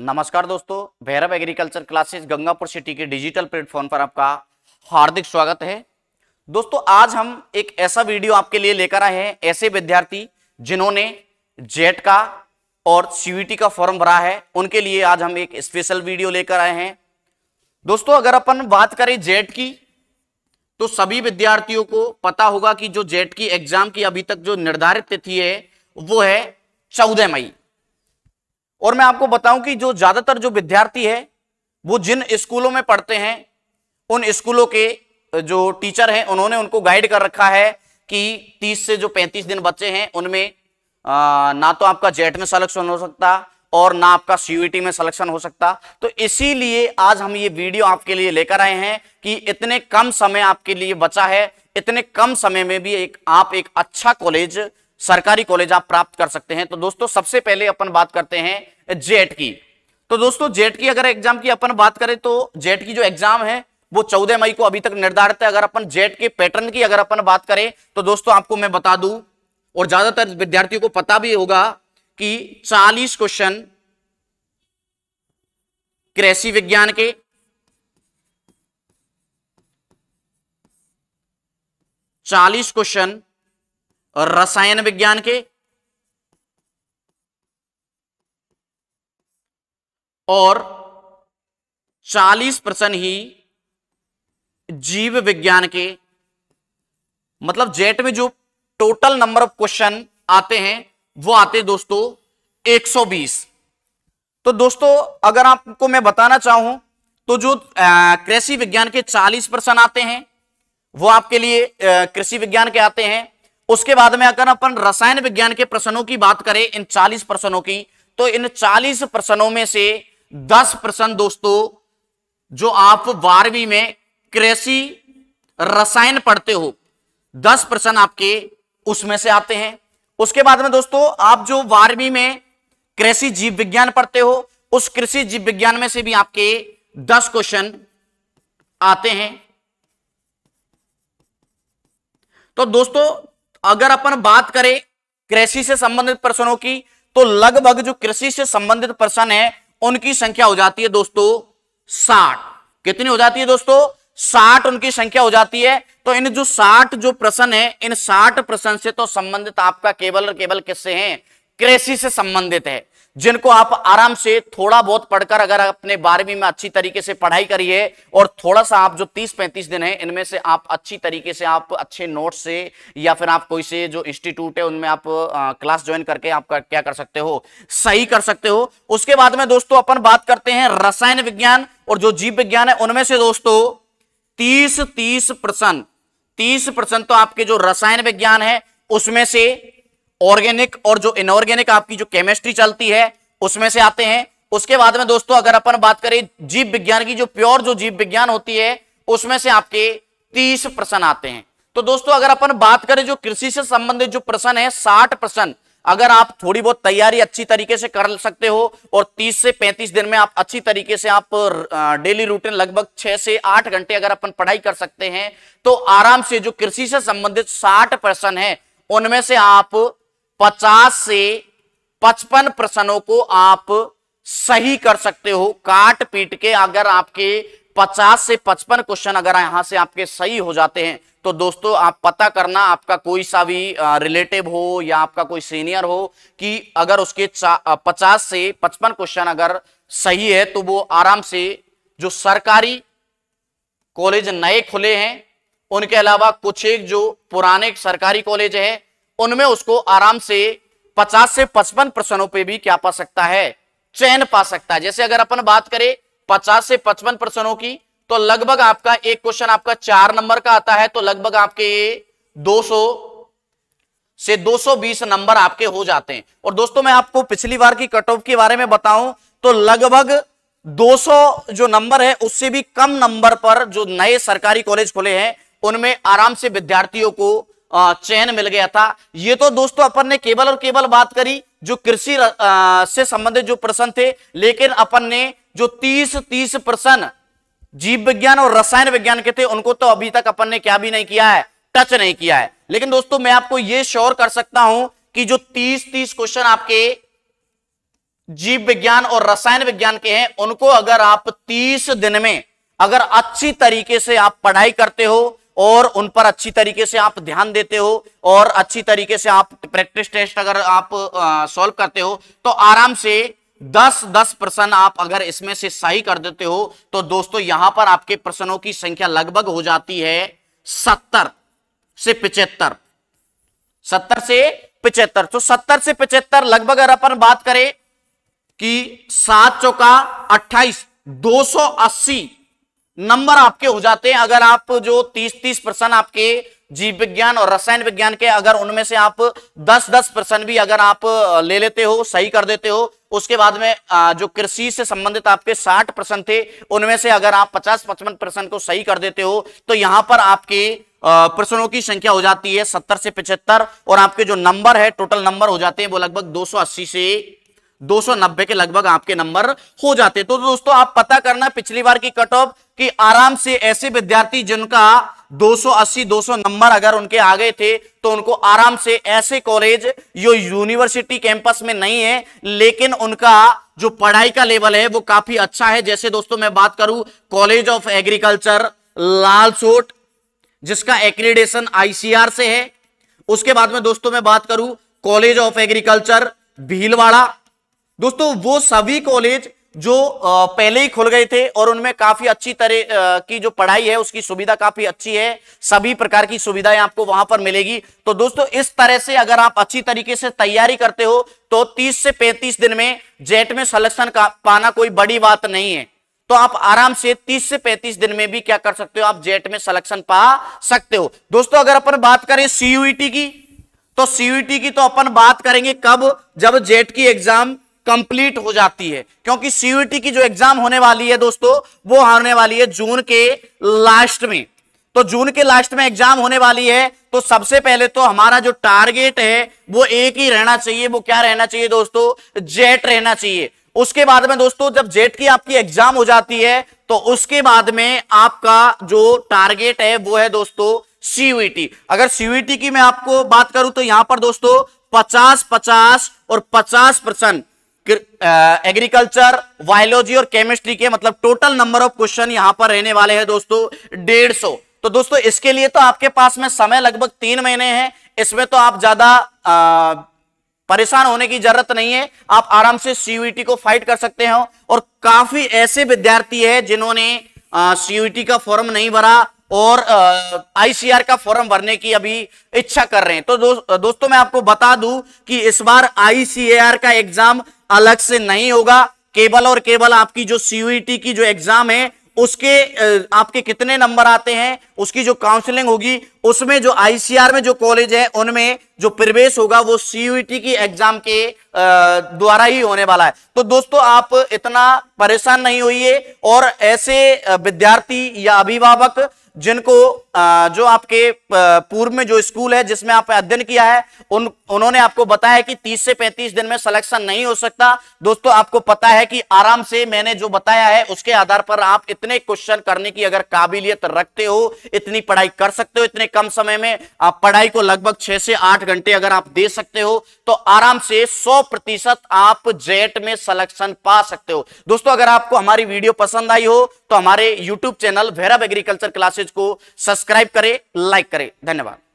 नमस्कार दोस्तों Bhairav agriculture classes Gangapur city के डिजिटल प्लेटफॉर्म पर आपका हार्दिक स्वागत है दोस्तों आज हम एक ऐसा वीडियो आपके लिए लेकर आए हैं ऐसे विद्यार्थी जिन्होंने जेट का और सीवीटी का फॉर्म भरा है उनके लिए आज हम एक स्पेशल वीडियो लेकर आए हैं दोस्तों अगर अपन बात करें जेट की तो सभी विद्यार्थियों को पता होगा कि जो जेट की एग्जाम की अभी तक जो निर्धारित तिथि है वो है चौदह मई और मैं आपको बताऊं कि जो ज्यादातर जो विद्यार्थी है वो जिन स्कूलों में पढ़ते हैं उन स्कूलों के जो टीचर हैं उन्होंने उनको गाइड कर रखा है कि 30 से जो 35 दिन बच्चे हैं उनमें ना तो आपका जेट में सलेक्शन हो सकता और ना आपका सीयूटी e में सलेक्शन हो सकता तो इसीलिए आज हम ये वीडियो आपके लिए लेकर आए हैं कि इतने कम समय आपके लिए बचा है इतने कम समय में भी एक आप एक अच्छा कॉलेज सरकारी कॉलेज आप प्राप्त कर सकते हैं तो दोस्तों सबसे पहले अपन बात करते हैं जेट की तो दोस्तों जेट की अगर एग्जाम की अपन बात करें तो जेट की जो एग्जाम है वो 14 मई को अभी तक निर्धारित है अगर अपन जेट के पैटर्न की अगर अपन बात करें तो दोस्तों आपको मैं बता दू और ज्यादातर विद्यार्थियों को पता भी होगा कि चालीस क्वेश्चन कृषि विज्ञान के चालीस क्वेश्चन और रसायन विज्ञान के और 40 परसेंट ही जीव विज्ञान के मतलब जेट में जो टोटल नंबर ऑफ क्वेश्चन आते हैं वो आते हैं दोस्तों 120 तो दोस्तों अगर आपको मैं बताना चाहूं तो जो कृषि विज्ञान के 40 परसेंट आते हैं वो आपके लिए कृषि विज्ञान के आते हैं उसके बाद में अगर अपन रसायन विज्ञान के प्रश्नों की बात करें इन 40 प्रश्नों की तो इन 40 प्रश्नों में से 10 प्रश्न दोस्तों जो आप बारहवीं में कृषि रसायन पढ़ते हो 10 प्रश्न आपके उसमें से आते हैं उसके बाद में दोस्तों आप जो बारहवीं में कृषि जीव विज्ञान पढ़ते हो उस कृषि जीव विज्ञान में से भी आपके दस क्वेश्चन आते हैं तो दोस्तों अगर अपन बात करें कृषि से संबंधित प्रश्नों की तो लगभग जो कृषि से संबंधित प्रश्न है उनकी संख्या हो जाती है दोस्तों साठ कितनी हो जाती है दोस्तों साठ उनकी संख्या हो जाती है तो इन जो साठ जो प्रश्न है इन साठ प्रश्न से तो संबंधित आपका केवल और केवल किससे हैं कृषि से संबंधित है जिनको आप आराम से थोड़ा बहुत पढ़कर अगर अपने बारहवीं में अच्छी तरीके से पढ़ाई करिए और थोड़ा सा आप जो तीस पैंतीस दिन है इनमें से आप अच्छी तरीके से आप अच्छे नोट से या फिर आप कोई से जो इंस्टीट्यूट है उनमें आप आ, क्लास ज्वाइन करके आप कर, क्या कर सकते हो सही कर सकते हो उसके बाद में दोस्तों अपन बात करते हैं रसायन विज्ञान और जो जीव विज्ञान है उनमें से दोस्तों तीस तीस परसेंट तीस परसेंट तो आपके जो रसायन विज्ञान है उसमें से ऑर्गेनिक और जो इनऑर्गेनिक आपकी जो केमिस्ट्री चलती है उसमें से आते हैं उसके बाद में दोस्तों अगर अपन बात करें जीव विज्ञान की जो प्योर जो जीव विज्ञान होती है उसमें से आपके तीस प्रश्न आते हैं तो दोस्तों अगर अपन बात करें जो कृषि से संबंधित जो प्रश्न है साठ प्रश्न अगर आप थोड़ी बहुत तैयारी अच्छी तरीके से कर सकते हो और 30 से 35 दिन में आप अच्छी तरीके से आप डेली रूटीन लगभग 6 से 8 घंटे अगर अपन पढ़ाई कर सकते हैं तो आराम से जो कृषि से संबंधित 60 प्रश्न है उनमें से आप पचास से पचपन प्रश्नों को आप सही कर सकते हो काट पीट के अगर आपके 50 से 55 क्वेश्चन अगर यहां से आपके सही हो जाते हैं तो दोस्तों आप पता करना आपका कोई सा भी रिलेटिव हो या आपका कोई सीनियर हो कि अगर उसके पचास से 55 क्वेश्चन अगर सही है तो वो आराम से जो सरकारी कॉलेज नए खुले हैं उनके अलावा कुछ एक जो पुराने सरकारी कॉलेज है उनमें उसको आराम से 50 से 55 प्रश्नों पे भी क्या पा सकता है चयन पा सकता है जैसे अगर अपन बात करें 50 से 55 प्रश्नों की तो लगभग आपका एक क्वेश्चन आपका चार नंबर का आता है तो लगभग आपके 200 से 220 नंबर आपके हो जाते हैं और दोस्तों मैं आपको पिछली बार की कट ऑफ के बारे में बताऊं तो लगभग 200 जो नंबर है उससे भी कम नंबर पर जो नए सरकारी कॉलेज खुले हैं उनमें आराम से विद्यार्थियों को चयन मिल गया था ये तो दोस्तों अपन ने केवल और केवल बात करी जो कृषि से संबंधित जो प्रश्न थे लेकिन अपन ने जो तीस तीस प्रश्न जीव विज्ञान और रसायन विज्ञान के थे उनको तो अभी तक अपन ने क्या भी नहीं किया है टच नहीं किया है लेकिन दोस्तों मैं आपको यह श्योर कर सकता हूं कि जो तीस तीस क्वेश्चन आपके जीव विज्ञान और रसायन विज्ञान के हैं उनको अगर आप तीस दिन में अगर अच्छी तरीके से आप पढ़ाई करते हो और उन पर अच्छी तरीके से आप ध्यान देते हो और अच्छी तरीके से आप प्रैक्टिस टेस्ट अगर आप सॉल्व करते हो तो आराम से दस दस प्रश्न आप अगर इसमें से सही कर देते हो तो दोस्तों यहां पर आपके प्रश्नों की संख्या लगभग हो जाती है सत्तर से पिचहत्तर सत्तर से पिचहत्तर तो सत्तर से पिचहत्तर लगभग अगर अपन बात करें कि सात चौका अट्ठाईस दो सौ अस्सी नंबर आपके हो जाते हैं अगर आप जो 30-30 परसेंट आपके जीव विज्ञान और रसायन विज्ञान के अगर उनमें से आप 10-10 परसेंट भी अगर आप ले लेते हो सही कर देते हो उसके बाद में जो कृषि से संबंधित आपके 60 परसेंट थे उनमें से अगर आप 50 पचपन परसेंट को सही कर देते हो तो यहां पर आपके प्रश्नों की संख्या हो जाती है सत्तर से पिछहत्तर और आपके जो नंबर है टोटल नंबर हो जाते हैं वो लगभग दो से 290 के लगभग आपके नंबर हो जाते तो दोस्तों आप पता करना पिछली बार की कट ऑफ कि आराम से ऐसे विद्यार्थी जिनका 280 200 नंबर अगर उनके आ गए थे तो उनको आराम से ऐसे कॉलेज जो यूनिवर्सिटी कैंपस में नहीं है लेकिन उनका जो पढ़ाई का लेवल है वो काफी अच्छा है जैसे दोस्तों मैं बात करूं कॉलेज ऑफ एग्रीकल्चर लालसोट जिसका एक्रीडेशन आईसीआर से है उसके बाद में दोस्तों में बात करूं कॉलेज ऑफ एग्रीकल्चर भीलवाड़ा दोस्तों वो सभी कॉलेज जो पहले ही खुल गए थे और उनमें काफी अच्छी तरह की जो पढ़ाई है उसकी सुविधा काफी अच्छी है सभी प्रकार की सुविधाएं आपको वहां पर मिलेगी तो दोस्तों इस तरह से अगर आप अच्छी तरीके से तैयारी करते हो तो 30 से 35 दिन में जेट में सिलेक्शन का पाना कोई बड़ी बात नहीं है तो आप आराम से 30 से 35 दिन में भी क्या कर सकते हो आप जेट में सिलेक्शन पा सकते हो दोस्तों अगर अपन बात करें सीयूईटी e की तो सीयूईटी e की तो अपन बात करेंगे कब जब जेट की एग्जाम कंप्लीट हो जाती है क्योंकि सीयूटी की जो एग्जाम होने वाली है दोस्तों वो होने वाली है जून के लास्ट में तो जून के लास्ट में एग्जाम होने वाली है तो सबसे पहले तो हमारा जो टारगेट है वो एक ही रहना चाहिए वो क्या रहना चाहिए दोस्तों जेट रहना चाहिए उसके बाद में दोस्तों जब जेट की आपकी एग्जाम हो जाती है तो उसके बाद में आपका जो टारगेट है वो है दोस्तों सीयूटी अगर सीयूटी की मैं आपको बात करूं तो यहां पर दोस्तों पचास पचास और पचास परसेंट एग्रीकल्चर बायोलॉजी और केमिस्ट्री के मतलब टोटल नंबर ऑफ क्वेश्चन यहां पर रहने वाले हैं दोस्तों डेढ़ सौ तो दोस्तों इसके लिए तो आपके पास में समय लगभग तीन महीने हैं इसमें तो आप ज्यादा परेशान होने की जरूरत नहीं है आप आराम से सीयूईटी e को फाइट कर सकते हो और काफी ऐसे विद्यार्थी है जिन्होंने सीयूईटी e का फॉर्म नहीं भरा और आईसीआर का फॉर्म भरने की अभी इच्छा कर रहे हैं तो दो, दोस्तों मैं आपको बता दूं कि इस बार आईसीआर का एग्जाम अलग से नहीं होगा केवल और केवल आपकी जो सीयूईटी e की जो एग्जाम है उसके आपके कितने नंबर आते हैं उसकी जो काउंसलिंग होगी उसमें जो आईसीआर में जो कॉलेज है उनमें जो प्रवेश होगा वो सीयूईटी e की एग्जाम के द्वारा ही होने वाला है तो दोस्तों आप इतना परेशान नहीं होइए और ऐसे विद्यार्थी या अभिभावक जिनको जो आपके पूर्व में जो स्कूल है जिसमें आप अध्ययन किया है उन उन्होंने आपको बताया कि 30 से 35 दिन में सिलेक्शन नहीं हो सकता दोस्तों आपको पता है कि आराम से मैंने जो बताया है उसके आधार पर आप इतने क्वेश्चन करने की अगर काबिलियत रखते हो इतनी पढ़ाई कर सकते हो इतने कम समय में आप पढ़ाई को लगभग छह से आठ घंटे अगर आप दे सकते हो तो आराम से सौ आप जेट में सलेक्शन पा सकते हो दोस्तों अगर आपको हमारी वीडियो पसंद आई हो तो हमारे YouTube channel Bhairav agriculture classes को सब्सक्राइब करें लाइक करें धन्यवाद